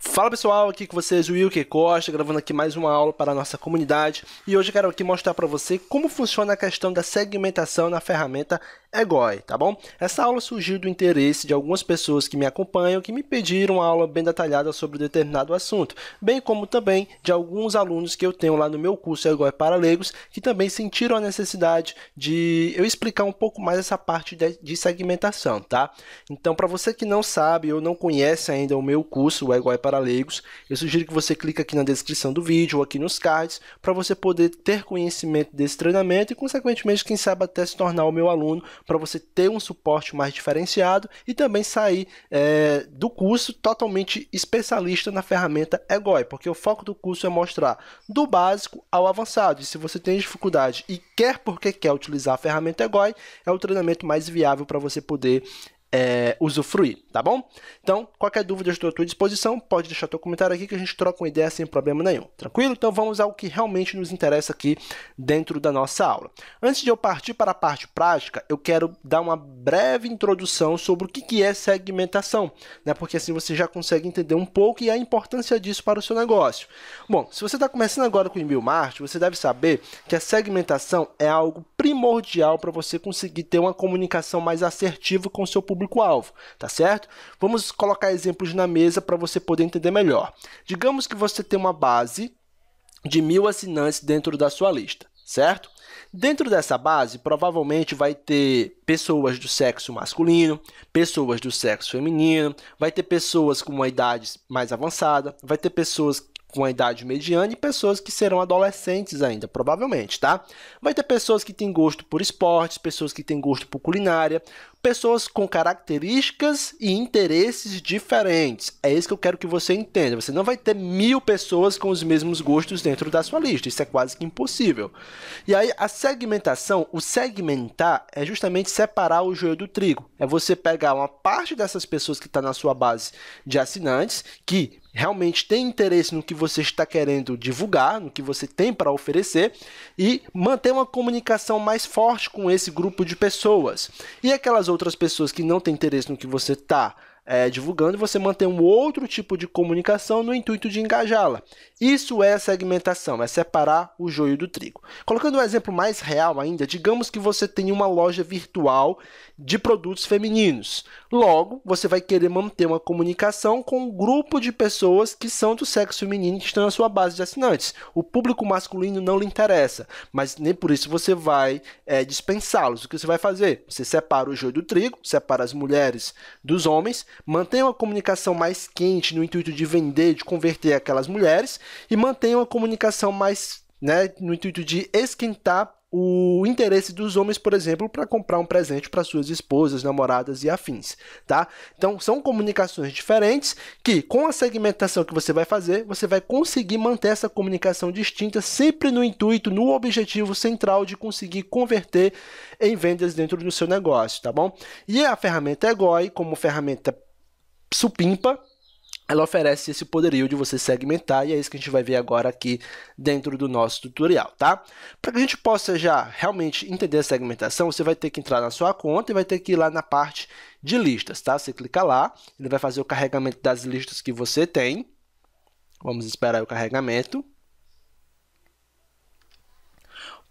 Fala pessoal, aqui com vocês o Wilke Costa, gravando aqui mais uma aula para a nossa comunidade e hoje quero aqui mostrar para você como funciona a questão da segmentação na ferramenta Egoi, é tá bom? Essa aula surgiu do interesse de algumas pessoas que me acompanham que me pediram uma aula bem detalhada sobre determinado assunto, bem como também de alguns alunos que eu tenho lá no meu curso Egoi é para Leigos que também sentiram a necessidade de eu explicar um pouco mais essa parte de segmentação, tá? Então, para você que não sabe ou não conhece ainda o meu curso, Egoi é para Leigos, eu sugiro que você clique aqui na descrição do vídeo ou aqui nos cards para você poder ter conhecimento desse treinamento e, consequentemente, quem sabe até se tornar o meu aluno para você ter um suporte mais diferenciado e também sair é, do curso totalmente especialista na ferramenta EGOI, porque o foco do curso é mostrar do básico ao avançado. E se você tem dificuldade e quer porque quer utilizar a ferramenta EGOI, é o treinamento mais viável para você poder é, usufruir, tá bom? Então, qualquer dúvida, eu estou à tua disposição. Pode deixar teu comentário aqui que a gente troca uma ideia sem problema nenhum, tranquilo? Então, vamos ao que realmente nos interessa aqui dentro da nossa aula. Antes de eu partir para a parte prática, eu quero dar uma breve introdução sobre o que é segmentação, né? porque assim você já consegue entender um pouco e a importância disso para o seu negócio. Bom, se você está começando agora com o e-mail marketing, você deve saber que a segmentação é algo primordial para você conseguir ter uma comunicação mais assertiva com o seu público público-alvo, tá certo? Vamos colocar exemplos na mesa para você poder entender melhor. Digamos que você tem uma base de mil assinantes dentro da sua lista, certo? Dentro dessa base, provavelmente vai ter pessoas do sexo masculino, pessoas do sexo feminino, vai ter pessoas com uma idade mais avançada, vai ter pessoas com a idade mediana e pessoas que serão adolescentes ainda, provavelmente, tá? Vai ter pessoas que têm gosto por esportes, pessoas que têm gosto por culinária, pessoas com características e interesses diferentes. É isso que eu quero que você entenda. Você não vai ter mil pessoas com os mesmos gostos dentro da sua lista, isso é quase que impossível. E aí, a segmentação, o segmentar é justamente separar o joio do trigo. É você pegar uma parte dessas pessoas que está na sua base de assinantes, que realmente tem interesse no que você está querendo divulgar, no que você tem para oferecer e manter uma comunicação mais forte com esse grupo de pessoas. E aquelas outras pessoas que não têm interesse no que você está é, divulgando e você mantém um outro tipo de comunicação no intuito de engajá-la. Isso é segmentação, é separar o joio do trigo. Colocando um exemplo mais real ainda, digamos que você tem uma loja virtual de produtos femininos. Logo, você vai querer manter uma comunicação com um grupo de pessoas que são do sexo feminino que estão na sua base de assinantes. O público masculino não lhe interessa, mas nem por isso você vai é, dispensá-los. O que você vai fazer? Você separa o joio do trigo, separa as mulheres dos homens Mantenha uma comunicação mais quente no intuito de vender, de converter aquelas mulheres e mantenha uma comunicação mais, né, no intuito de esquentar o interesse dos homens, por exemplo, para comprar um presente para suas esposas, namoradas e afins, tá? Então, são comunicações diferentes que, com a segmentação que você vai fazer, você vai conseguir manter essa comunicação distinta, sempre no intuito, no objetivo central de conseguir converter em vendas dentro do seu negócio, tá bom? E a ferramenta EGOI, é como ferramenta supimpa, ela oferece esse poderio de você segmentar e é isso que a gente vai ver agora aqui dentro do nosso tutorial, tá? Para que a gente possa já realmente entender a segmentação, você vai ter que entrar na sua conta e vai ter que ir lá na parte de listas, tá? Você clica lá, ele vai fazer o carregamento das listas que você tem. Vamos esperar o carregamento.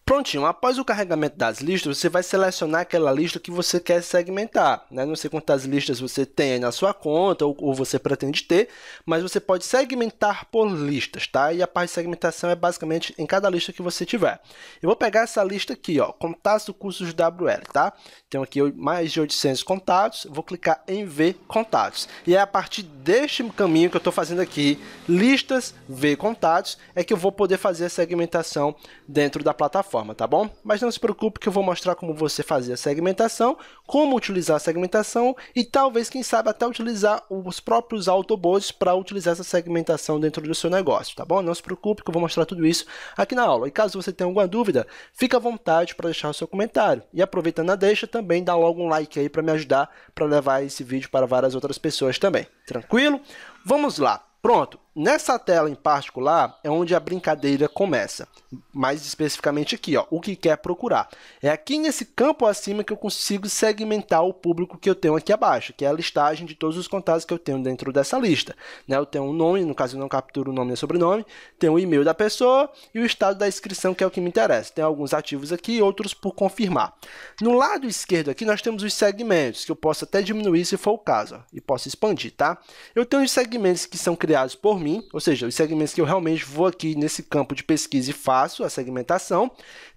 Prontinho, após o carregamento das listas, você vai selecionar aquela lista que você quer segmentar. Né? Não sei quantas listas você tem na sua conta ou, ou, você pretende ter, mas você pode segmentar por listas, tá? E a parte de segmentação é basicamente em cada lista que você tiver. Eu vou pegar essa lista aqui, ó, contatos do curso de WL, tá? Tenho aqui mais de 800 contatos, vou clicar em ver contatos. E é a partir deste caminho que eu estou fazendo aqui, listas, ver contatos, é que eu vou poder fazer a segmentação dentro da plataforma forma, tá bom? Mas não se preocupe que eu vou mostrar como você fazer a segmentação, como utilizar a segmentação e talvez, quem sabe, até utilizar os próprios autobots para utilizar essa segmentação dentro do seu negócio, tá bom? Não se preocupe que eu vou mostrar tudo isso aqui na aula. E caso você tenha alguma dúvida, fica à vontade para deixar o seu comentário. E aproveitando a deixa, também dá logo um like aí para me ajudar para levar esse vídeo para várias outras pessoas também. Tranquilo? Vamos lá. Pronto. Nessa tela em particular é onde a brincadeira começa, mais especificamente aqui, ó, o que quer procurar. É aqui nesse campo acima que eu consigo segmentar o público que eu tenho aqui abaixo, que é a listagem de todos os contatos que eu tenho dentro dessa lista. Né? Eu tenho um nome, no caso eu não capturo o nome nem sobrenome, tenho o e-mail da pessoa e o estado da inscrição, que é o que me interessa. Tem alguns ativos aqui outros por confirmar. No lado esquerdo aqui nós temos os segmentos, que eu posso até diminuir se for o caso, ó, e posso expandir, tá? Eu tenho os segmentos que são criados por mim, mim, ou seja, os segmentos que eu realmente vou aqui nesse campo de pesquisa e faço a segmentação.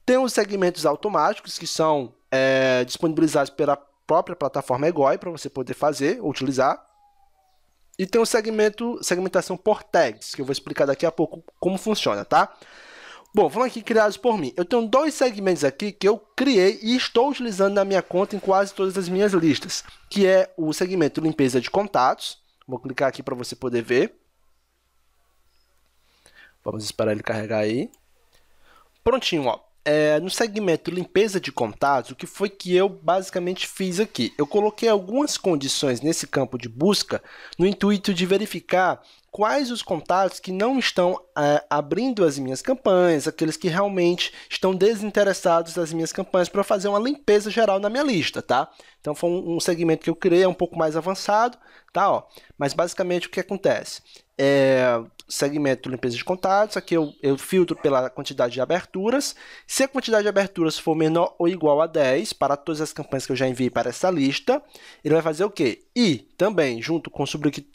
Tem os segmentos automáticos que são é, disponibilizados pela própria plataforma EGOI para você poder fazer, utilizar. E tem o segmento, segmentação por tags, que eu vou explicar daqui a pouco como funciona, tá? Bom, vamos aqui criados por mim. Eu tenho dois segmentos aqui que eu criei e estou utilizando na minha conta em quase todas as minhas listas, que é o segmento limpeza de contatos. Vou clicar aqui para você poder ver. Vamos esperar ele carregar aí. Prontinho, ó. É, no segmento limpeza de contatos, o que foi que eu basicamente fiz aqui? Eu coloquei algumas condições nesse campo de busca no intuito de verificar quais os contatos que não estão é, abrindo as minhas campanhas, aqueles que realmente estão desinteressados das minhas campanhas para fazer uma limpeza geral na minha lista, tá? Então foi um, um segmento que eu criei, é um pouco mais avançado, tá? Ó, mas basicamente o que acontece? é, segmento limpeza de contatos, aqui eu, eu filtro pela quantidade de aberturas. Se a quantidade de aberturas for menor ou igual a 10, para todas as campanhas que eu já enviei para essa lista, ele vai fazer o quê? E também, junto com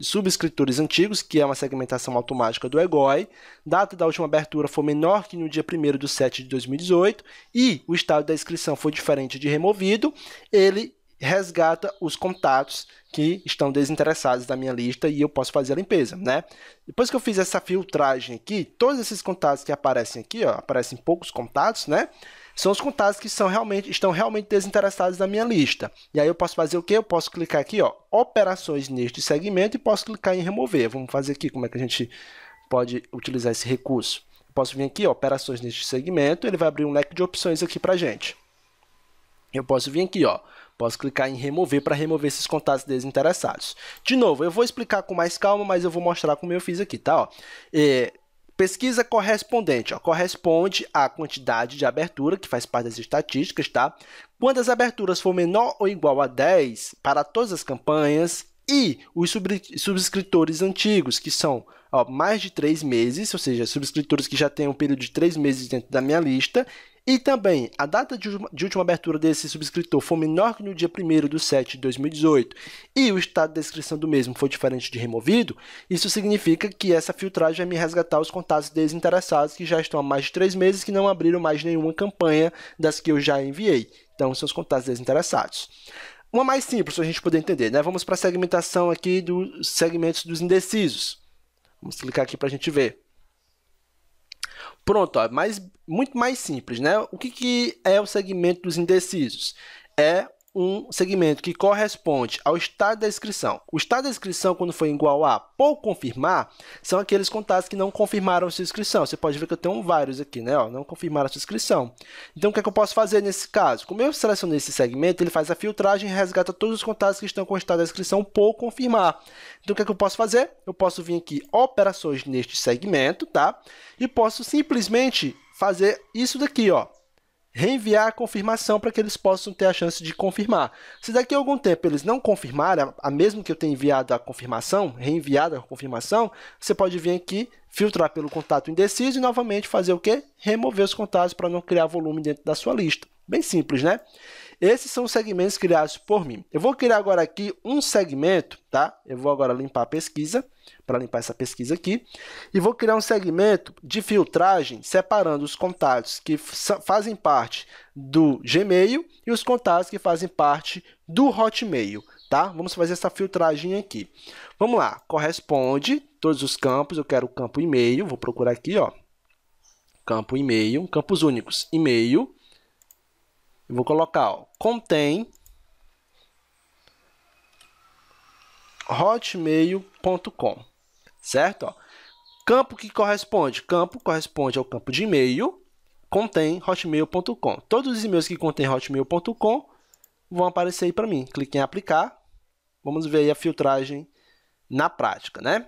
subscritores antigos, que é uma segmentação automática do EGOI, data da última abertura for menor que no dia 1 de 7 de 2018 e o estado da inscrição for diferente de removido, ele resgata os contatos que estão desinteressados da minha lista e eu posso fazer a limpeza, né? Depois que eu fiz essa filtragem aqui, todos esses contatos que aparecem aqui, ó, aparecem poucos contatos, né? São os contatos que são realmente, estão realmente desinteressados da minha lista. E aí eu posso fazer o que? Eu posso clicar aqui, ó, operações neste segmento e posso clicar em remover. Vamos fazer aqui como é que a gente pode utilizar esse recurso. posso vir aqui, ó, operações neste segmento, ele vai abrir um leque de opções aqui pra gente. Eu posso vir aqui, ó, Posso clicar em remover para remover esses contatos desinteressados. De novo, eu vou explicar com mais calma, mas eu vou mostrar como eu fiz aqui, tá? Ó, é, pesquisa correspondente, ó, corresponde à quantidade de abertura, que faz parte das estatísticas, tá? Quando as aberturas for menor ou igual a 10, para todas as campanhas, e os subscritores antigos, que são ó, mais de 3 meses, ou seja, subscritores que já têm um período de 3 meses dentro da minha lista, e também, a data de, última abertura desse subscritor foi menor que no dia 1 de 7 de 2018 e o estado da inscrição do mesmo foi diferente de removido, isso significa que essa filtragem vai me resgatar os contatos desinteressados que já estão há mais de 3 meses que não abriram mais nenhuma campanha das que eu já enviei. Então, são os contatos desinteressados. Uma mais simples para a gente poder entender, né? Vamos para a segmentação aqui dos segmentos dos indecisos. Vamos clicar aqui para a gente ver. Pronto, ó, é mais, muito mais simples, né? O que, que é o segmento dos indecisos? É um segmento que corresponde ao estado da inscrição. O estado da inscrição, quando foi igual a por confirmar, são aqueles contatos que não confirmaram sua inscrição. Você pode ver que eu tenho vários aqui, né? Ó, não confirmaram a sua inscrição. Então, o que, é que eu posso fazer nesse caso? Como eu selecionei esse segmento, ele faz a filtragem e resgata todos os contatos que estão com o estado da inscrição por confirmar. Então, o que, é que eu posso fazer? Eu posso vir aqui, operações neste segmento, tá? E posso simplesmente fazer isso daqui, ó reenviar a confirmação para que eles possam ter a chance de confirmar. Se daqui a algum tempo eles não confirmarem, a mesmo que eu tenha enviado a confirmação, reenviado a confirmação, você pode vir aqui, filtrar pelo contato indeciso e novamente fazer o que? Remover os contatos para não criar volume dentro da sua lista. Bem simples, né? Esses são os segmentos criados por mim. Eu vou criar agora aqui um segmento, tá? Eu vou agora limpar a pesquisa, para limpar essa pesquisa aqui, e vou criar um segmento de filtragem separando os contatos que fazem parte do Gmail e os contatos que fazem parte do Hotmail, tá? Vamos fazer essa filtragem aqui. Vamos lá, corresponde todos os campos, eu quero o campo e-mail, vou procurar aqui, ó, campo e-mail, campos únicos, e-mail, eu vou colocar, ó, contém hotmail.com, certo? Ó, campo que corresponde, campo corresponde ao campo de e-mail, contém hotmail.com. Todos os e-mails que contém hotmail.com vão aparecer aí para mim. Clique em aplicar. Vamos ver aí a filtragem na prática, né?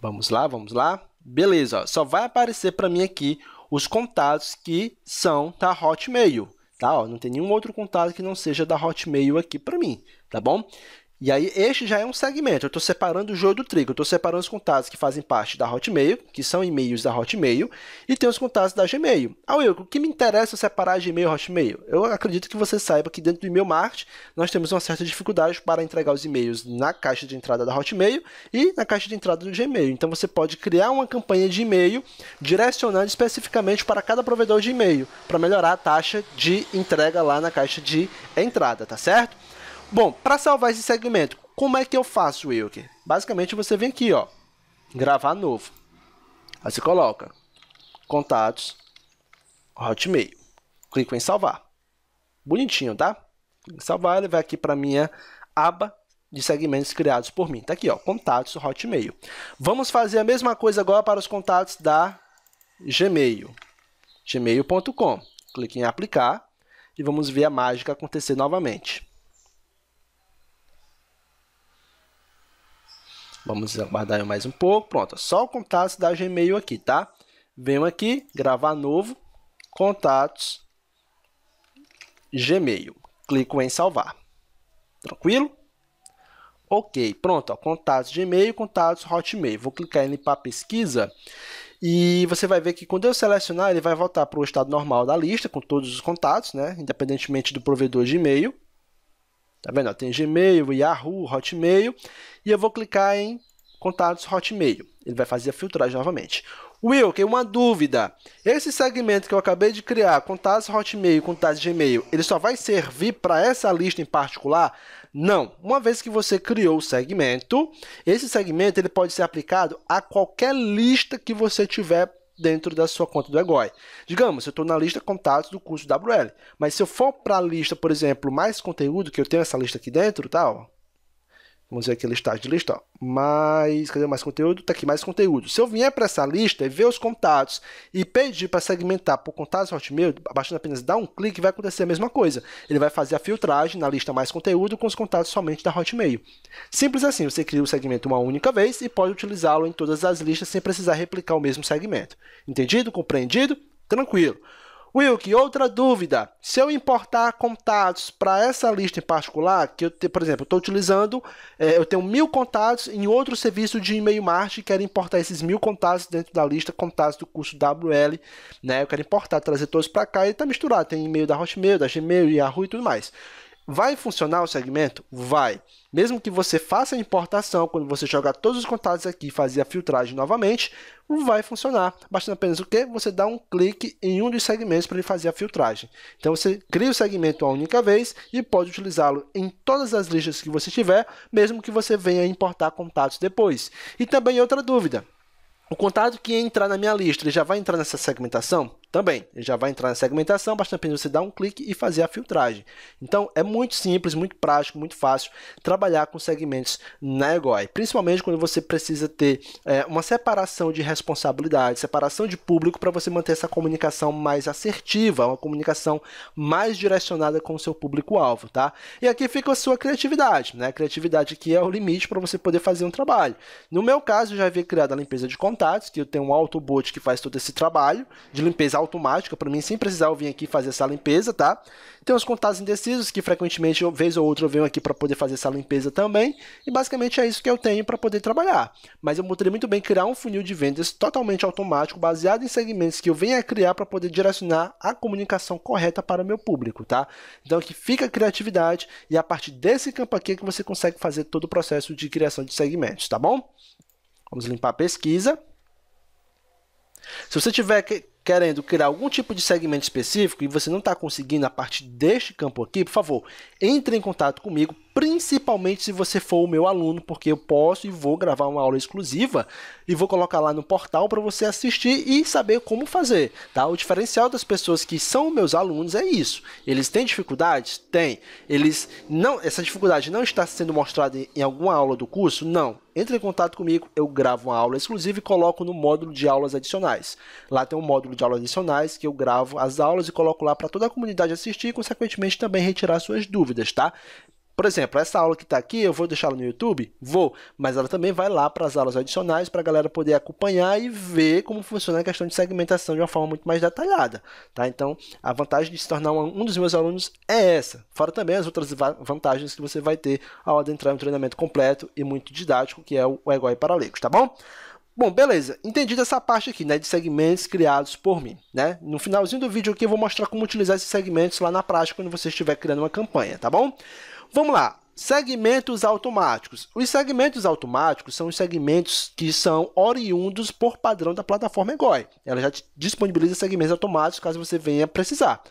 Vamos lá, vamos lá. Beleza, ó, só vai aparecer para mim aqui os contatos que são da Hotmail. Tá, ó, não tem nenhum outro contato que não seja da Hotmail aqui para mim, tá bom? E aí, este já é um segmento. Eu estou separando o joio do trigo. Eu estou separando os contatos que fazem parte da Hotmail, que são e-mails da Hotmail, e tem os contatos da Gmail. Ah, eu, o que me interessa é separar Gmail e Hotmail? Eu acredito que você saiba que dentro do e-mail marketing, nós temos uma certa dificuldade para entregar os e-mails na caixa de entrada da Hotmail e na caixa de entrada do Gmail. Então, você pode criar uma campanha de e-mail direcionando especificamente para cada provedor de e-mail, para melhorar a taxa de entrega lá na caixa de entrada, tá certo? Bom, para salvar esse segmento, como é que eu faço, Wilker? Basicamente você vem aqui, ó, gravar novo. Aí você coloca contatos Hotmail. Clico em salvar. Bonitinho, tá? salvar, ele vai aqui para minha aba de segmentos criados por mim. Tá aqui, ó, contatos Hotmail. Vamos fazer a mesma coisa agora para os contatos da Gmail. gmail.com. Clique em aplicar e vamos ver a mágica acontecer novamente. Vamos aguardar mais um pouco. Pronto, é só o contato da Gmail aqui, tá? Venho aqui, gravar novo, contatos, Gmail. Clico em salvar. Tranquilo? Ok, pronto, ó, contatos Gmail, contatos Hotmail. Vou clicar em limpar pesquisa e você vai ver que quando eu selecionar, ele vai voltar para o estado normal da lista, com todos os contatos, né? independentemente do provedor de e-mail. Tá vendo? tem Gmail, Yahoo, Hotmail. E eu vou clicar em contatos Hotmail. Ele vai fazer a filtragem novamente. Will, tem uma dúvida. Esse segmento que eu acabei de criar, contatos Hotmail e contatos Gmail, ele só vai servir para essa lista em particular? Não. Uma vez que você criou o segmento, esse segmento ele pode ser aplicado a qualquer lista que você tiver dentro da sua conta do EGOI. Digamos, eu estou na lista contatos do curso WL, mas se eu for para a lista, por exemplo, mais conteúdo, que eu tenho essa lista aqui dentro, tá? Ó, Vamos ver aqui a listagem de lista, ó. Mais, cadê mais conteúdo? Tá aqui mais conteúdo. Se eu vier para essa lista e ver os contatos e pedir para segmentar por contatos Hotmail, baixando apenas dar um clique, vai acontecer a mesma coisa. Ele vai fazer a filtragem na lista mais conteúdo com os contatos somente da Hotmail. Simples assim, você cria o segmento uma única vez e pode utilizá-lo em todas as listas sem precisar replicar o mesmo segmento. Entendido? Compreendido? Tranquilo. Wilk, outra dúvida. Se eu importar contatos para essa lista em particular, que eu, por exemplo, estou utilizando, é, eu tenho mil contatos em outro serviço de e-mail marketing, quero importar esses mil contatos dentro da lista contatos do curso WL, né? Eu quero importar, trazer todos para cá e tá misturado. Tem e-mail da Hotmail, da Gmail, Yahoo e tudo mais. Vai funcionar o segmento? Vai. Mesmo que você faça a importação, quando você jogar todos os contatos aqui e fazer a filtragem novamente, vai funcionar. Bastando apenas o que? Você dá um clique em um dos segmentos para ele fazer a filtragem. Então você cria o segmento uma única vez e pode utilizá-lo em todas as listas que você tiver, mesmo que você venha importar contatos depois. E também outra dúvida. O contato que entrar na minha lista, ele já vai entrar nessa segmentação? também. Ele já vai entrar na segmentação, basta apenas você dar um clique e fazer a filtragem. Então é muito simples, muito prático, muito fácil trabalhar com segmentos na EGOI, principalmente quando você precisa ter é, uma separação de responsabilidade, separação de público para você manter essa comunicação mais assertiva, uma comunicação mais direcionada com o seu público-alvo, tá? E aqui fica a sua criatividade, né? A criatividade aqui é o limite para você poder fazer um trabalho. No meu caso, eu já havia criado a limpeza de contatos, que eu tenho um autobot que faz todo esse trabalho de limpeza automática para mim, sem precisar eu vir aqui fazer essa limpeza, tá? Tem os contatos indecisos, que frequentemente, uma vez ou outra, eu venho aqui para poder fazer essa limpeza também. E basicamente é isso que eu tenho para poder trabalhar. Mas eu poderia muito bem criar um funil de vendas totalmente automático, baseado em segmentos que eu venha criar para poder direcionar a comunicação correta para o meu público, tá? Então que fica a criatividade e a partir desse campo aqui é que você consegue fazer todo o processo de criação de segmentos, tá bom? Vamos limpar a pesquisa. Se você tiver querendo criar algum tipo de segmento específico e você não está conseguindo a partir deste campo aqui, por favor, entre em contato comigo principalmente se você for o meu aluno, porque eu posso e vou gravar uma aula exclusiva e vou colocar lá no portal para você assistir e saber como fazer, tá? O diferencial das pessoas que são meus alunos é isso. Eles têm dificuldades? Tem. Eles não essa dificuldade não está sendo mostrada em alguma aula do curso? Não. Entre em contato comigo, eu gravo uma aula exclusiva e coloco no módulo de aulas adicionais. Lá tem um módulo de aulas adicionais que eu gravo as aulas e coloco lá para toda a comunidade assistir e consequentemente também retirar suas dúvidas, tá? Por exemplo, essa aula que está aqui, eu vou deixá-la no YouTube? Vou, mas ela também vai lá para as aulas adicionais para a galera poder acompanhar e ver como funciona a questão de segmentação de uma forma muito mais detalhada. Tá? Então, a vantagem de se tornar um dos meus alunos é essa. Fora também as outras vantagens que você vai ter ao adentrar um treinamento completo e muito didático, que é o Egoi para tá bom? Bom, beleza, entendido essa parte aqui, né, de segmentos criados por mim, né? No finalzinho do vídeo aqui eu vou mostrar como utilizar esses segmentos lá na prática quando você estiver criando uma campanha, tá bom? Vamos lá. Segmentos automáticos. Os segmentos automáticos são os segmentos que são oriundos por padrão da plataforma EGOI. Ela já disponibiliza segmentos automáticos caso você venha precisar.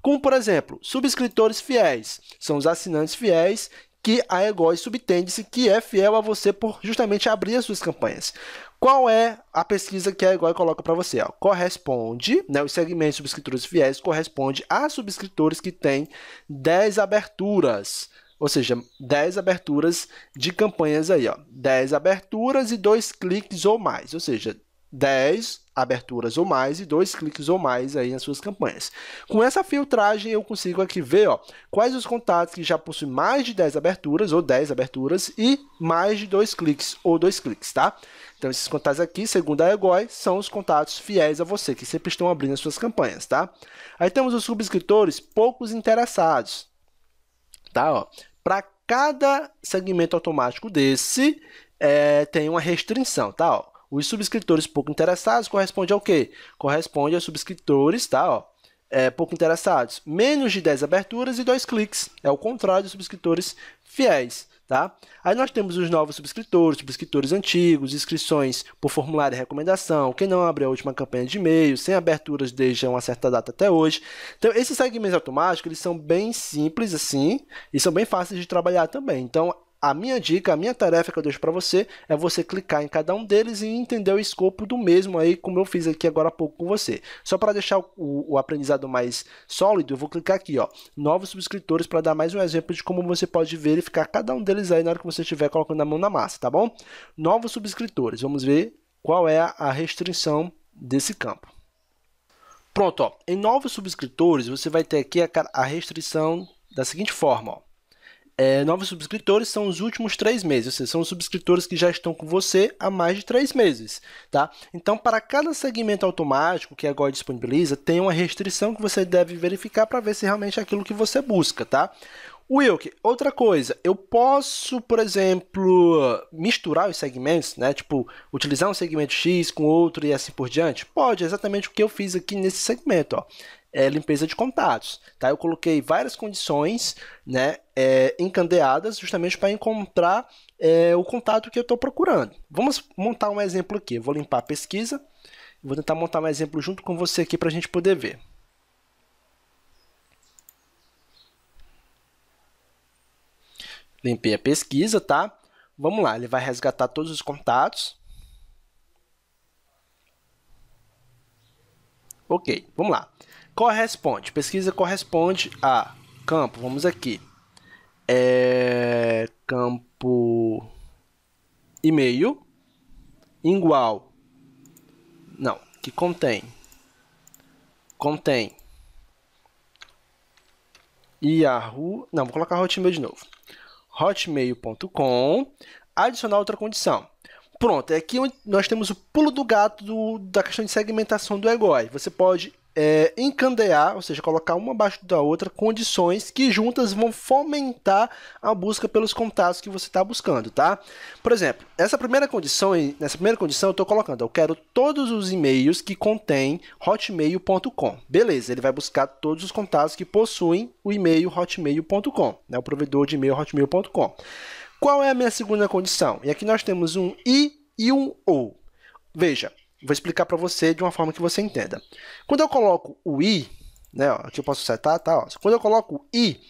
Como, por exemplo, subscritores fiéis. São os assinantes fiéis que a EGOI subtende-se que é fiel a você por justamente abrir as suas campanhas. Qual é a pesquisa que a EGOI coloca para você? Ó? Corresponde, né, os segmentos subscritores fiéis corresponde a subscritores que têm 10 aberturas. Ou seja, 10 aberturas de campanhas aí, ó. 10 aberturas e 2 cliques ou mais. Ou seja, 10 aberturas ou mais e dois cliques ou mais aí nas suas campanhas. Com essa filtragem eu consigo aqui ver ó, quais os contatos que já possuem mais de 10 aberturas ou 10 aberturas e mais de dois cliques ou dois cliques, tá? Então esses contatos aqui, segundo a EGOI, são os contatos fiéis a você, que sempre estão abrindo as suas campanhas, tá? Aí temos os subscritores poucos interessados, tá? Ó para cada segmento automático desse, é, tem uma restrição, tá? Ó. Os subscritores pouco interessados corresponde ao quê? Corresponde aos subscritores, tá? Ó, é, pouco interessados. Menos de 10 aberturas e 2 cliques. É o contrário dos subscritores fiéis. Tá? Aí nós temos os novos subscritores, subscritores antigos, inscrições por formulário de recomendação, quem não abre a última campanha de e-mail, sem aberturas desde uma certa data até hoje. Então, esses segmentos automáticos, eles são bem simples assim, e são bem fáceis de trabalhar também. Então, a minha dica, a minha tarefa que eu deixo para você é você clicar em cada um deles e entender o escopo do mesmo aí, como eu fiz aqui agora há pouco com você. Só para deixar o, o, aprendizado mais sólido, eu vou clicar aqui, ó, novos subscritores para dar mais um exemplo de como você pode verificar cada um deles aí na hora que você estiver colocando a mão na massa, tá bom? Novos subscritores, vamos ver qual é a restrição desse campo. Pronto, ó, em novos subscritores você vai ter aqui a, a restrição da seguinte forma, ó é, novos subscritores são os últimos três meses, ou seja, são os subscritores que já estão com você há mais de três meses, tá? Então, para cada segmento automático que a disponibiliza, tem uma restrição que você deve verificar para ver se realmente é aquilo que você busca, tá? Wilk, outra coisa, eu posso, por exemplo, misturar os segmentos, né? Tipo, utilizar um segmento X com outro e assim por diante? Pode, é exatamente o que eu fiz aqui nesse segmento, ó é, limpeza de contatos. Tá? Eu coloquei várias condições né, é, encandeadas justamente para encontrar é, o contato que eu estou procurando. Vamos montar um exemplo aqui. Eu vou limpar a pesquisa. Vou tentar montar um exemplo junto com você aqui para a gente poder ver. Limpei a pesquisa, tá? Vamos lá, ele vai resgatar todos os contatos. Ok, vamos lá corresponde. Pesquisa corresponde a campo. Vamos aqui. É, campo e-mail igual. Não, que contém. Contém. Yahoo. Não, vou colocar Hotmail de novo. Hotmail.com. Adicionar outra condição. Pronto, é aqui onde nós temos o pulo do gato do, da questão de segmentação do EGOI. Você pode é, encandear, ou seja, colocar uma abaixo da outra, condições que juntas vão fomentar a busca pelos contatos que você está buscando, tá? Por exemplo, essa primeira condição, nessa primeira condição eu estou colocando, eu quero todos os e-mails que contém hotmail.com. Beleza, ele vai buscar todos os contatos que possuem o e-mail hotmail.com, né, o provedor de e-mail hotmail.com. Qual é a minha segunda condição? E aqui nós temos um i e um ou. Veja, Vou explicar para você de uma forma que você entenda. Quando eu coloco o i, né, ó, aqui eu posso setar, tá? Ó, quando eu coloco o i,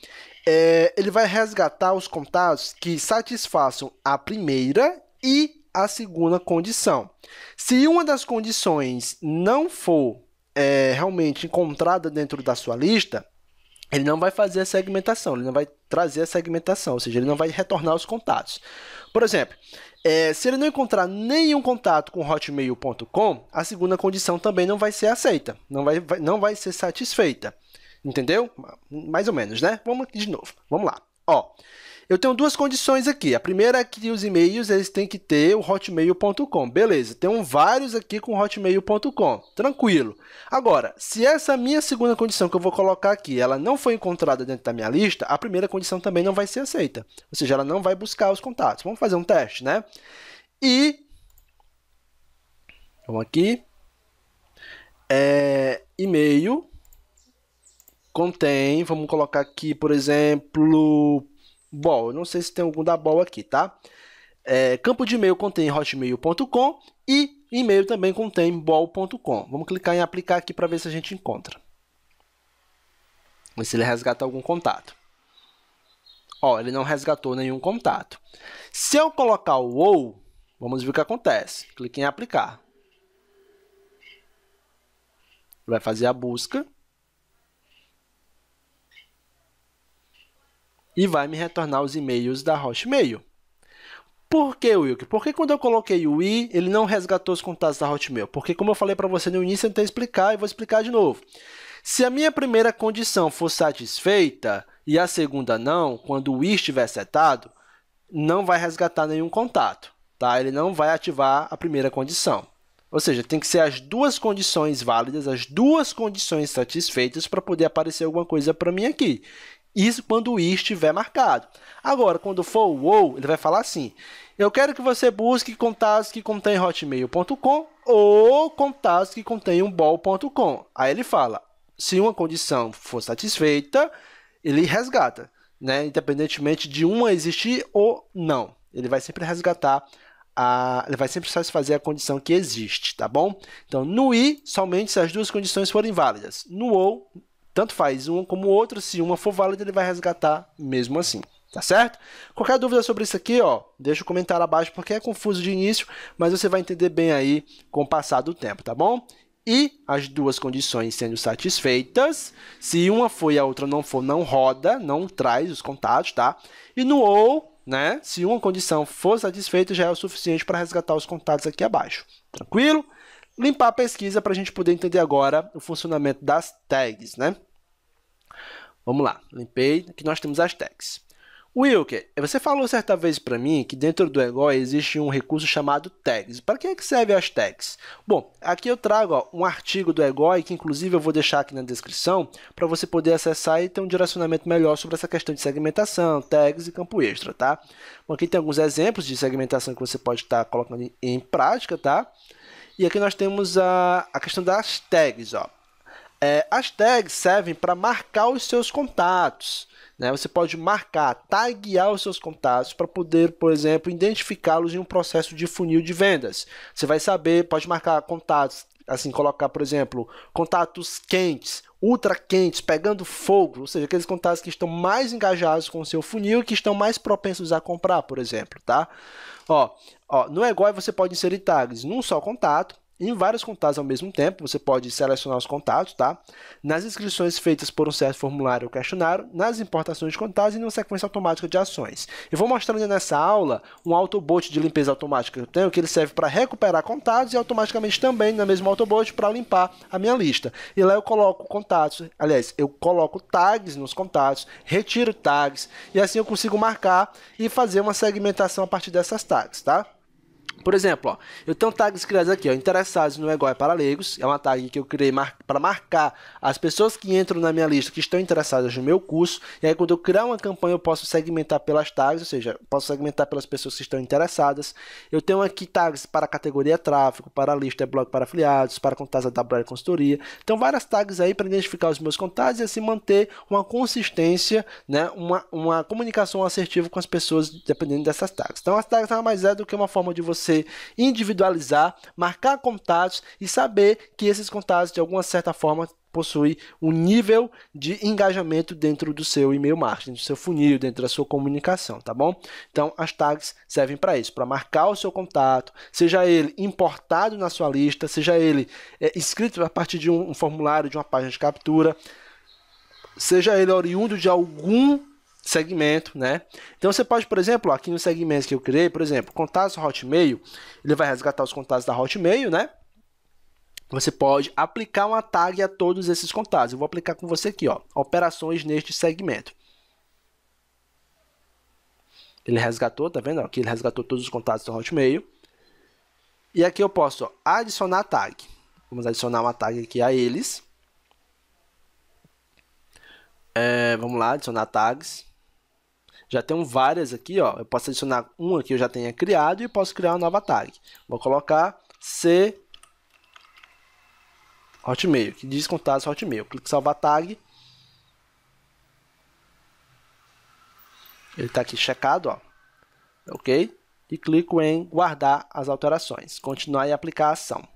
é, ele vai resgatar os contatos que satisfaçam a primeira e a segunda condição. Se uma das condições não for é, realmente encontrada dentro da sua lista, ele não vai fazer a segmentação, ele não vai trazer a segmentação, ou seja, ele não vai retornar os contatos. Por exemplo, é, se ele não encontrar nenhum contato com hotmail.com, a segunda condição também não vai ser aceita, não vai, vai, não vai ser satisfeita. Entendeu? Mais ou menos, né? Vamos aqui de novo. Vamos lá. Ó, eu tenho duas condições aqui. A primeira é que os e-mails eles têm que ter o hotmail.com. Beleza, tenho vários aqui com hotmail.com. Tranquilo. Agora, se essa minha segunda condição que eu vou colocar aqui, ela não foi encontrada dentro da minha lista, a primeira condição também não vai ser aceita. Ou seja, ela não vai buscar os contatos. Vamos fazer um teste, né? E vamos aqui é, e-mail contém, vamos colocar aqui, por exemplo, Ball. Eu não sei se tem algum da Ball aqui, tá? É, campo de e-mail contém hotmail.com e e-mail também contém ball.com. Vamos clicar em aplicar aqui para ver se a gente encontra. Ver se ele resgata algum contato. Ó, ele não resgatou nenhum contato. Se eu colocar o ou, vamos ver o que acontece. Clique em aplicar. Vai fazer a busca. e vai me retornar os e-mails da Hotmail. Por que, Wilk? Porque quando eu coloquei o i, ele não resgatou os contatos da Hotmail? Porque, como eu falei para você no início, eu tentei explicar e vou explicar de novo. Se a minha primeira condição for satisfeita e a segunda não, quando o i estiver setado, não vai resgatar nenhum contato, tá? Ele não vai ativar a primeira condição. Ou seja, tem que ser as duas condições válidas, as duas condições satisfeitas para poder aparecer alguma coisa para mim aqui. Isso quando o I estiver marcado. Agora, quando for o ou, ele vai falar assim: Eu quero que você busque contatos que contém hotmail.com ou contatos que contenham bol.com. Aí ele fala: se uma condição for satisfeita, ele resgata, né? Independentemente de uma existir ou não. Ele vai sempre resgatar a, ele vai sempre satisfazer a condição que existe, tá bom? Então, no i, somente se as duas condições forem válidas. No ou, tanto faz uma como o outro, se uma for válida, ele vai resgatar mesmo assim. Tá certo? Qualquer dúvida sobre isso aqui, ó, deixa o um comentário abaixo porque é confuso de início, mas você vai entender bem aí com o passar do tempo, tá bom? E as duas condições sendo satisfeitas, se uma for e a outra não for, não roda, não traz os contatos, tá? E no ou, né, se uma condição for satisfeita, já é o suficiente para resgatar os contatos aqui abaixo. Tranquilo? Limpar a pesquisa para a gente poder entender agora o funcionamento das tags, né? Vamos lá, limpei. Aqui nós temos as tags. Wilker, você falou certa vez para mim que dentro do Egoi existe um recurso chamado tags. Para que, é que serve as tags? Bom, aqui eu trago ó, um artigo do Egoi que inclusive eu vou deixar aqui na descrição para você poder acessar e ter um direcionamento melhor sobre essa questão de segmentação, tags e campo extra, tá? Bom, aqui tem alguns exemplos de segmentação que você pode estar tá colocando em prática, tá? E aqui nós temos a, a questão das tags, ó. É, as tags servem para marcar os seus contatos. Né? Você pode marcar, taguear os seus contatos para poder, por exemplo, identificá-los em um processo de funil de vendas. Você vai saber, pode marcar contatos, assim, colocar, por exemplo, contatos quentes, ultra quentes, pegando fogo, ou seja, aqueles contatos que estão mais engajados com o seu funil e que estão mais propensos a comprar, por exemplo, tá? Ó, ó, no é Egoi você pode inserir tags num só contato, em vários contatos ao mesmo tempo. Você pode selecionar os contatos, tá? Nas inscrições feitas por um certo formulário ou questionário, nas importações de contatos e numa sequência automática de ações. Eu vou mostrando nessa aula um autobot de limpeza automática que eu tenho, que ele serve para recuperar contatos e automaticamente também na mesma autobot para limpar a minha lista. E lá eu coloco contatos, aliás, eu coloco tags nos contatos, retiro tags e assim eu consigo marcar e fazer uma segmentação a partir dessas tags, tá? Por exemplo, ó, eu tenho tags criados aqui, ó, interessados no é igual é para leigos, é uma tag que eu criei mar para marcar as pessoas que entram na minha lista que estão interessadas no meu curso, e aí quando eu criar uma campanha eu posso segmentar pelas tags, ou seja, posso segmentar pelas pessoas que estão interessadas. Eu tenho aqui tags para categoria tráfego, para lista blog para afiliados, para contatos da WL Consultoria, então várias tags aí para identificar os meus contatos e assim manter uma consistência, né, uma, uma comunicação assertiva com as pessoas dependendo dessas tags. Então as tags nada mais é do que uma forma de você você individualizar, marcar contatos e saber que esses contatos, de alguma certa forma, possuem um nível de engajamento dentro do seu e-mail marketing, do seu funil, dentro da sua comunicação, tá bom? Então, as tags servem para isso, para marcar o seu contato, seja ele importado na sua lista, seja ele é, escrito a partir de um, um formulário, de uma página de captura, seja ele oriundo de algum segmento, né? Então você pode, por exemplo, aqui no segmento que eu criei, por exemplo, contatos Hotmail, ele vai resgatar os contatos da Hotmail, né? Você pode aplicar uma tag a todos esses contatos. Eu vou aplicar com você aqui, ó, operações neste segmento. Ele resgatou, tá vendo? Aqui ele resgatou todos os contatos do Hotmail. E aqui eu posso ó, adicionar tag. Vamos adicionar uma tag aqui a eles. É, vamos lá, adicionar tags. Já tenho várias aqui, ó. Eu posso adicionar uma que eu já tenha criado e posso criar uma nova tag. Vou colocar C Hotmail, que diz contatos Hotmail. Clique em salvar tag. Ele está aqui checado, ó. Ok? E clico em guardar as alterações, continuar e aplicar a ação.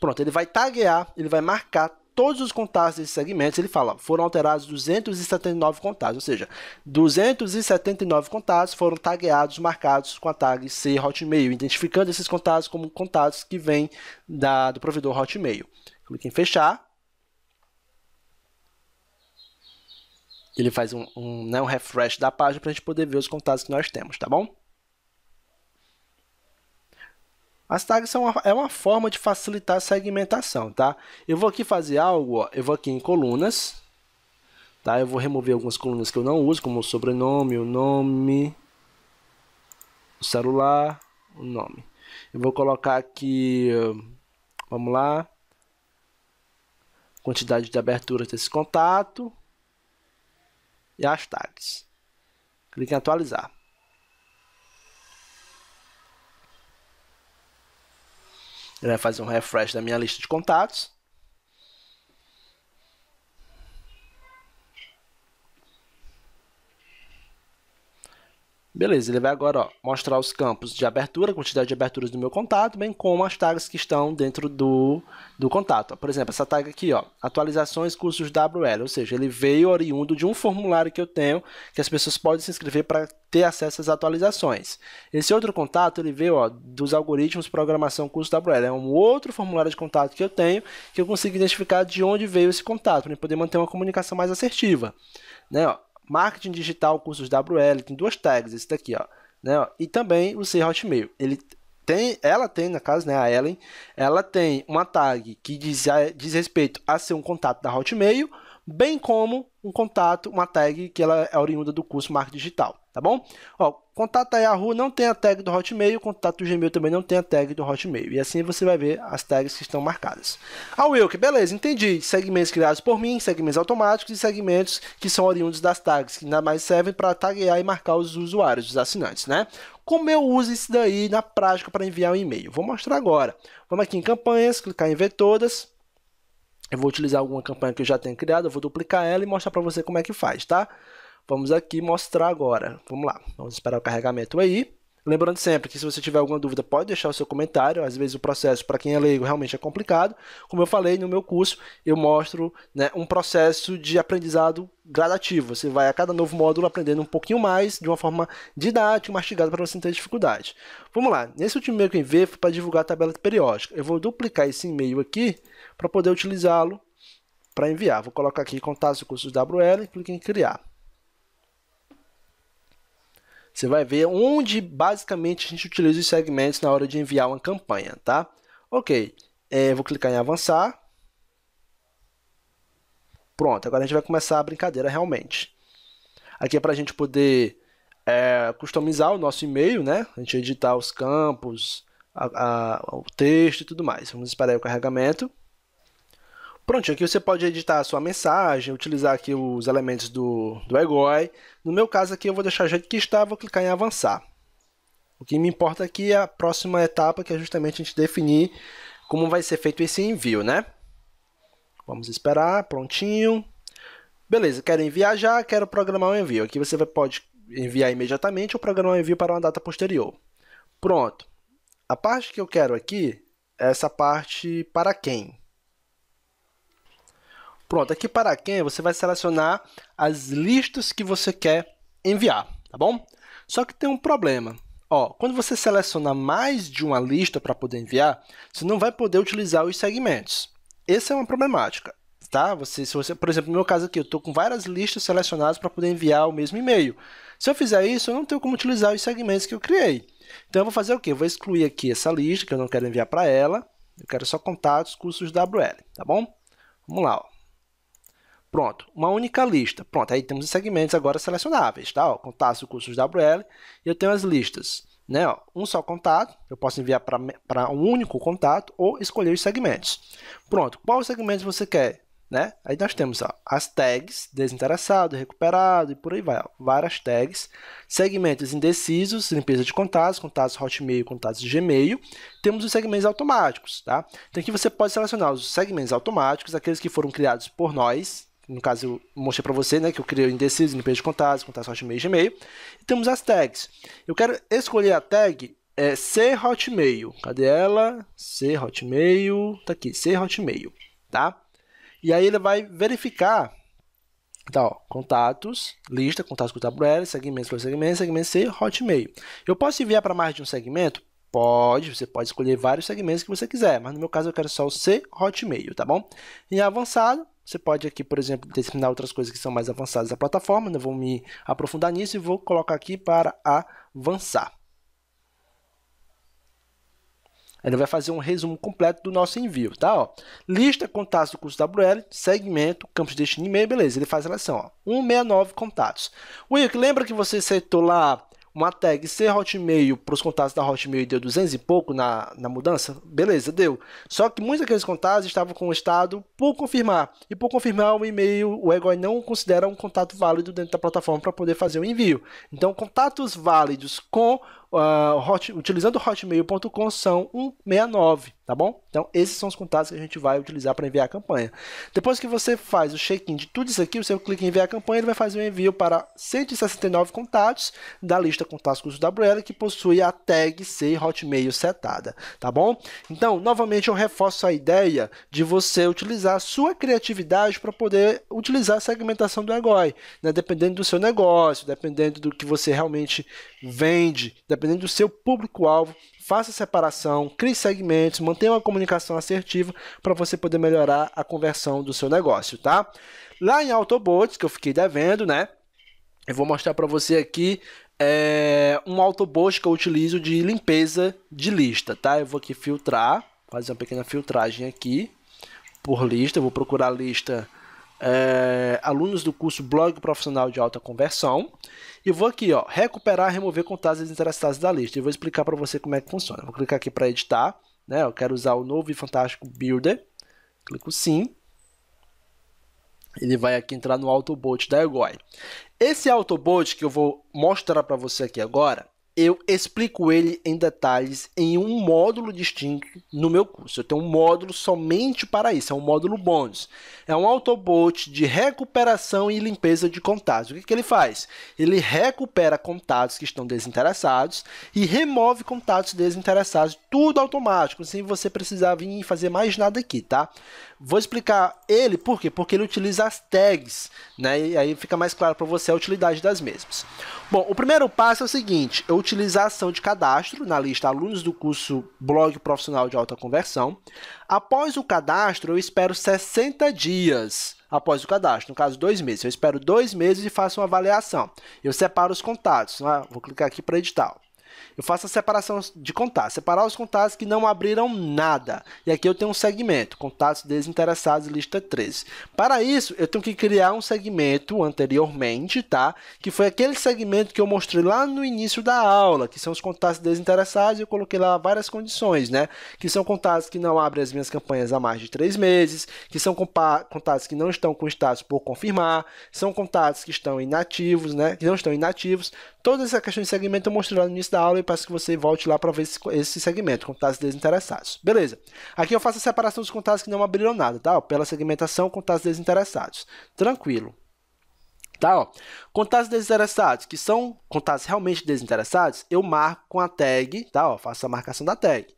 Pronto, ele vai taguear, ele vai marcar todos os contatos desses segmentos, ele fala, foram alterados 279 contatos, ou seja, 279 contatos foram tagueados, marcados com a tag C Hotmail, identificando esses contatos como contatos que vêm da, do provedor Hotmail. Clique em fechar. Ele faz um, um, né, um refresh da página para a gente poder ver os contatos que nós temos, tá bom? As tags são uma, é uma forma de facilitar a segmentação, tá? Eu vou aqui fazer algo, ó, eu vou aqui em colunas, tá? Eu vou remover algumas colunas que eu não uso, como o sobrenome, o nome, o celular, o nome. Eu vou colocar aqui, vamos lá, quantidade de aberturas desse contato e as tags. Clique em atualizar. Vai fazer um refresh da minha lista de contatos. Beleza, ele vai agora ó, mostrar os campos de abertura, a quantidade de aberturas do meu contato, bem como as tags que estão dentro do, do contato. Por exemplo, essa tag aqui, ó, atualizações cursos WL, ou seja, ele veio oriundo de um formulário que eu tenho, que as pessoas podem se inscrever para ter acesso às atualizações. Esse outro contato, ele veio ó, dos algoritmos programação curso WL, é um outro formulário de contato que eu tenho, que eu consigo identificar de onde veio esse contato, para poder manter uma comunicação mais assertiva. Né, ó marketing digital cursos WL, tem duas tags, esse daqui, ó, né, ó, e também o seu Hotmail. Ele tem, ela tem, na casa, né, a Ellen, ela tem uma tag que diz, diz respeito a ser um contato da Hotmail, bem como um contato, uma tag que ela é oriunda do curso Marketing Digital, tá bom? Ó, Contato a Yahoo não tem a tag do Hotmail, contato do Gmail também não tem a tag do Hotmail. E assim você vai ver as tags que estão marcadas. A Wilk, beleza, entendi. Segmentos criados por mim, segmentos automáticos e segmentos que são oriundos das tags, que nada mais servem para taguear e marcar os usuários, os assinantes, né? Como eu uso isso daí na prática para enviar um e-mail? Vou mostrar agora. Vamos aqui em campanhas, clicar em ver todas. Eu vou utilizar alguma campanha que eu já tenho criado, eu vou duplicar ela e mostrar para você como é que faz, tá? Tá? Vamos aqui mostrar agora. Vamos lá, vamos esperar o carregamento aí. Lembrando sempre que se você tiver alguma dúvida, pode deixar o seu comentário. Às vezes o processo, para quem é leigo, realmente é complicado. Como eu falei, no meu curso eu mostro né, um processo de aprendizado gradativo. Você vai a cada novo módulo aprendendo um pouquinho mais, de uma forma didática, mastigada, para você não ter dificuldade. Vamos lá. Nesse último e-mail que eu enviei foi para divulgar a tabela periódica. Eu vou duplicar esse e-mail aqui para poder utilizá-lo para enviar. Vou colocar aqui contatos do curso WL e clique em criar. Você vai ver onde basicamente a gente utiliza os segmentos na hora de enviar uma campanha, tá? Ok, é, vou clicar em avançar. Pronto, agora a gente vai começar a brincadeira realmente. Aqui é para a gente poder é, customizar o nosso e-mail, né? A gente editar os campos, a, a, o texto e tudo mais. Vamos esperar o carregamento. Prontinho, aqui você pode editar a sua mensagem, utilizar aqui os elementos do, do EGOI. No meu caso aqui eu vou deixar o jeito que está, vou clicar em avançar. O que me importa aqui é a próxima etapa, que é justamente a gente definir como vai ser feito esse envio, né? Vamos esperar, prontinho. Beleza, quero enviar já, quero programar um envio. Aqui você pode enviar imediatamente ou programar um envio para uma data posterior. Pronto. A parte que eu quero aqui é essa parte para quem. Pronto, aqui para quem você vai selecionar as listas que você quer enviar, tá bom? Só que tem um problema. Ó, quando você seleciona mais de uma lista para poder enviar, você não vai poder utilizar os segmentos. Essa é uma problemática, tá? Você, se você, por exemplo, no meu caso aqui, eu estou com várias listas selecionadas para poder enviar o mesmo e-mail. Se eu fizer isso, eu não tenho como utilizar os segmentos que eu criei. Então, eu vou fazer o quê? Eu vou excluir aqui essa lista que eu não quero enviar para ela. Eu quero só contatos, cursos WL, tá bom? Vamos lá, ó. Pronto, uma única lista. Pronto, aí temos os segmentos agora selecionáveis, tá? Ó, contatos cursos WL e eu tenho as listas. Né, ó, um só contato, eu posso enviar para um único contato ou escolher os segmentos. Pronto, qual segmento você quer? Né? Aí nós temos ó, as tags desinteressado, recuperado e por aí vai, ó, várias tags, segmentos indecisos, limpeza de contatos, contatos Hotmail, contatos Gmail. Temos os segmentos automáticos, tá? Então aqui você pode selecionar os segmentos automáticos, aqueles que foram criados por nós, no caso, eu mostrei para você, né, que eu criei o indeciso, limpeza de contatos, contatos Hotmail e Gmail. E temos as tags. Eu quero escolher a tag é, Hotmail. Cadê ela? Ser Hotmail. Tá aqui, ser Hotmail, tá? E aí ele vai verificar então, ó, contatos, lista, contatos com tabuleiro, segmentos segmentos segmentos segmento Hotmail. Eu posso enviar para mais de um segmento? Pode, você pode escolher vários segmentos que você quiser, mas no meu caso eu quero só o ser Hotmail, tá bom? Em avançado, você pode aqui, por exemplo, determinar outras coisas que são mais avançadas da plataforma. Não né? vou me aprofundar nisso e vou colocar aqui para avançar. Ele vai fazer um resumo completo do nosso envio, tá? Ó, lista, contatos do curso WL, segmento, campos de destino e-mail, beleza. Ele faz a relação, ó. 169 contatos. Will, lembra que você setou lá uma tag ser Hotmail para os contatos da Hotmail deu 200 e pouco na, na mudança, beleza, deu. Só que muitos daqueles contatos estavam com o estado por confirmar. E por confirmar o e-mail, o Egoi não considera um contato válido dentro da plataforma para poder fazer o envio. Então, contatos válidos com uh, hot, utilizando hotmail.com são 169, tá bom? Então, esses são os contatos que a gente vai utilizar para enviar a campanha. Depois que você faz o check-in de tudo isso aqui, você clica em enviar a campanha, ele vai fazer um envio para 169 contatos da lista contatos cursos da WL que possui a tag C Hotmail setada, tá bom? Então, novamente, eu reforço a ideia de você utilizar a sua criatividade para poder utilizar a segmentação do EGOI, né? dependendo do seu negócio, dependendo do que você realmente vende, dependendo dependendo do seu público-alvo, faça separação, crie segmentos, mantenha uma comunicação assertiva para você poder melhorar a conversão do seu negócio, tá? Lá em Autobots, que eu fiquei devendo, né? Eu vou mostrar para você aqui é, um Autobot que eu utilizo de limpeza de lista, tá? Eu vou aqui filtrar, fazer uma pequena filtragem aqui por lista, eu vou procurar a lista é, alunos do curso Blog Profissional de Alta Conversão. E vou aqui, ó, recuperar, remover contatos desinteressados da lista. E vou explicar para você como é que funciona. Vou clicar aqui para editar, né? Eu quero usar o novo e fantástico Builder. Clico sim. Ele vai aqui entrar no Autobot da Egoi. Esse Autobot que eu vou mostrar para você aqui agora, eu explico ele em detalhes em um módulo distinto no meu curso. Eu tenho um módulo somente para isso, é um módulo bônus. É um autobot de recuperação e limpeza de contatos. O que, que ele faz? Ele recupera contatos que estão desinteressados e remove contatos desinteressados, tudo automático, sem você precisar vir fazer mais nada aqui, tá? Vou explicar ele por quê? Porque ele utiliza as tags, né? E aí fica mais claro para você a utilidade das mesmas. Bom, o primeiro passo é o seguinte, eu utilização de cadastro na lista Alunos do curso Blog Profissional de Alta Conversão. Após o cadastro, eu espero 60 dias após o cadastro, no caso, dois meses. Eu espero dois meses e faço uma avaliação. Eu separo os contatos. Né? Vou clicar aqui para edital. Eu faço a separação de contatos, separar os contatos que não abriram nada. E aqui eu tenho um segmento, contatos desinteressados, lista 13. Para isso, eu tenho que criar um segmento anteriormente, tá? Que foi aquele segmento que eu mostrei lá no início da aula, que são os contatos desinteressados, eu coloquei lá várias condições, né? Que são contatos que não abrem as minhas campanhas há mais de três meses, que são contatos que não estão com status por confirmar, são contatos que estão inativos, né? Que não estão inativos. Toda essa questão de segmento eu mostrei lá no início da aula aula e peço que você volte lá para ver esse, esse segmento, contatos desinteressados. Beleza. Aqui eu faço a separação dos contatos que não abriram nada, tá? pela segmentação, contatos desinteressados. Tranquilo. Tá, ó. Contatos desinteressados, que são contatos realmente desinteressados, eu marco com a tag, tá? Ó, faço a marcação da tag.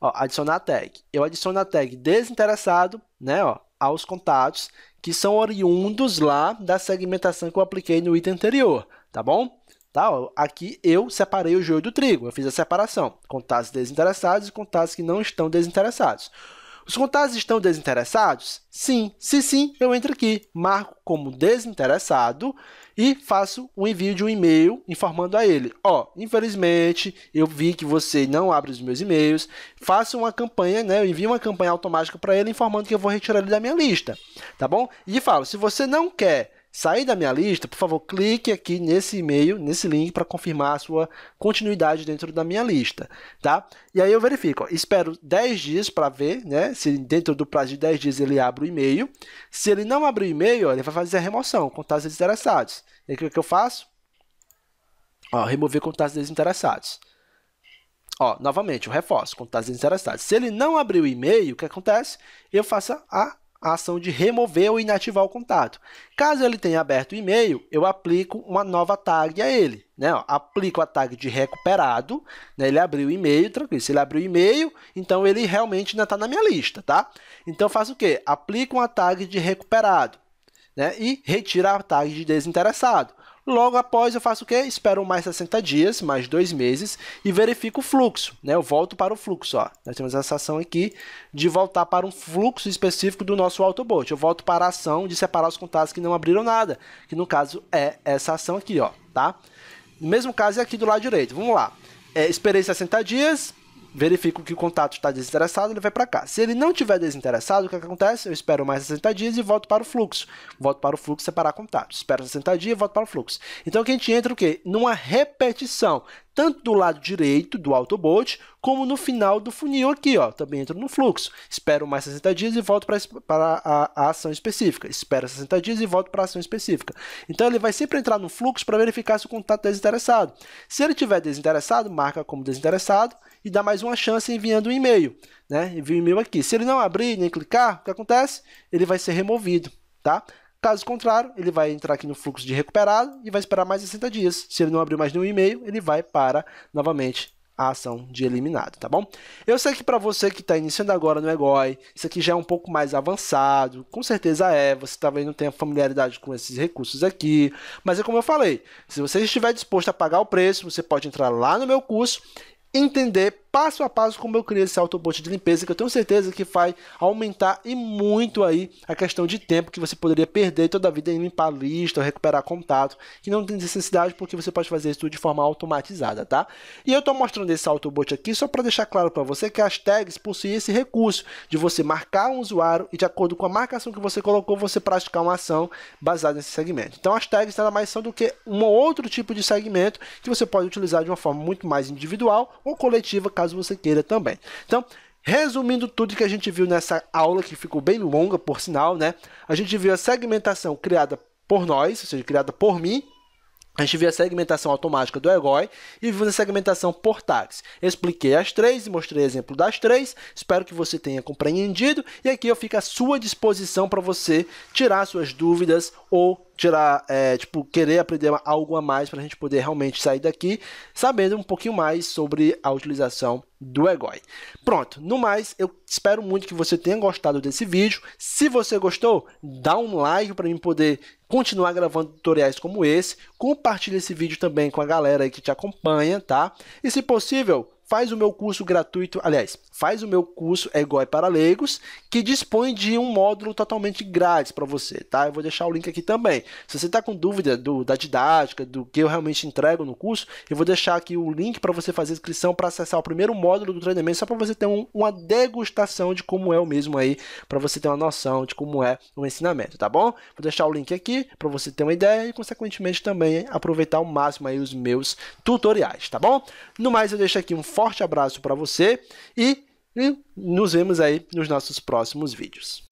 Ó, adicionar a tag. Eu adiciono a tag desinteressado, né, ó, aos contatos que são oriundos lá da segmentação que eu apliquei no item anterior, tá bom? Tá? Aqui eu separei o joio do trigo, eu fiz a separação. Contatos desinteressados e contatos que não estão desinteressados. Os contatos estão desinteressados? Sim. Se sim, eu entro aqui, marco como desinteressado e faço o um envio de um e-mail informando a ele: ó, infelizmente, eu vi que você não abre os meus e-mails. Faço uma campanha, né? Eu envio uma campanha automática para ele informando que eu vou retirar ele da minha lista, tá bom? E falo: se você não quer sair da minha lista, por favor, clique aqui nesse e-mail, nesse link para confirmar a sua continuidade dentro da minha lista, tá? E aí eu verifico, ó, espero 10 dias para ver, né, se dentro do prazo de 10 dias ele abre o e-mail. Se ele não abrir o e-mail, ele vai fazer a remoção, contatos desinteressados. E aí o que eu faço? Ó, remover contatos desinteressados. Ó, novamente, o reforço, contatos desinteressados. Se ele não abrir o e-mail, o que acontece? Eu faço a a ação de remover ou inativar o contato. Caso ele tenha aberto o e-mail, eu aplico uma nova tag a ele. Né? Ó, aplico a tag de recuperado, né? ele abriu o e-mail, tranquilo. Se ele abriu o e-mail, então ele realmente ainda está na minha lista. Tá? Então faço o quê? Aplico uma tag de recuperado né? e retiro a tag de desinteressado. Logo após, eu faço o quê? Espero mais 60 dias, mais dois meses, e verifico o fluxo. Né? Eu volto para o fluxo. Ó. Nós temos essa ação aqui de voltar para um fluxo específico do nosso Autobot. Eu volto para a ação de separar os contatos que não abriram nada, que no caso é essa ação aqui. Ó, tá? No mesmo caso é aqui do lado direito. Vamos lá. É, esperei 60 dias, verifico que o contato está desinteressado, ele vai para cá. Se ele não tiver desinteressado, o que acontece? Eu espero mais 60 dias e volto para o fluxo. Volto para o fluxo separar contato Espero 60 dias e volto para o fluxo. Então aqui a gente entra o quê? Numa repetição tanto do lado direito do autobot, como no final do funil aqui, ó, também entro no fluxo. Espero mais 60 dias e volto para a, a, ação específica. Espero 60 dias e volto para a ação específica. Então ele vai sempre entrar no fluxo para verificar se o contato é desinteressado. Se ele tiver desinteressado, marca como desinteressado e dá mais uma chance enviando um e-mail, né? Envia um e-mail aqui. Se ele não abrir nem clicar, o que acontece? Ele vai ser removido, tá? Caso contrário, ele vai entrar aqui no fluxo de recuperado e vai esperar mais 60 dias. Se ele não abrir mais nenhum e-mail, ele vai para novamente a ação de eliminado, tá bom? Eu sei que para você que está iniciando agora no EGOI, isso aqui já é um pouco mais avançado, com certeza é, você talvez não tenha familiaridade com esses recursos aqui, mas é como eu falei, se você estiver disposto a pagar o preço, você pode entrar lá no meu curso entender passo a passo como eu criei esse autobot de limpeza, que eu tenho certeza que vai aumentar e muito aí a questão de tempo que você poderia perder toda a vida em limpar a lista, recuperar contato, que não tem necessidade porque você pode fazer isso de forma automatizada, tá? E eu estou mostrando esse autobot aqui só para deixar claro para você que as tags possuem esse recurso de você marcar um usuário e de acordo com a marcação que você colocou, você praticar uma ação baseada nesse segmento. Então as tags nada mais são do que um outro tipo de segmento que você pode utilizar de uma forma muito mais individual ou coletiva, caso você queira também. Então, Resumindo tudo que a gente viu nessa aula, que ficou bem longa, por sinal, né? A gente viu a segmentação criada por nós, ou seja, criada por mim. A gente viu a segmentação automática do EGOI e viu a segmentação por tags. Expliquei as três e mostrei exemplo das três. Espero que você tenha compreendido. E aqui eu fico à sua disposição para você tirar suas dúvidas ou tirar, é, tipo, querer aprender algo a mais para a gente poder realmente sair daqui sabendo um pouquinho mais sobre a utilização do EGOI. Pronto, no mais, eu espero muito que você tenha gostado desse vídeo. Se você gostou, dá um like para mim poder continuar gravando tutoriais como esse. compartilhe esse vídeo também com a galera que te acompanha, tá? E se possível, faz o meu curso gratuito, aliás, faz o meu curso é igual para leigos, que dispõe de um módulo totalmente grátis para você, tá? Eu vou deixar o link aqui também. Se você está com dúvida do, da didática, do que eu realmente entrego no curso, eu vou deixar aqui o link para você fazer a inscrição para acessar o primeiro módulo do treinamento, só para você ter um, uma degustação de como é o mesmo aí, para você ter uma noção de como é o ensinamento, tá bom? Vou deixar o link aqui para você ter uma ideia e, consequentemente, também aproveitar ao máximo aí os meus tutoriais, tá bom? No mais, eu deixo aqui um forte forte abraço para você e nos vemos aí nos nossos próximos vídeos.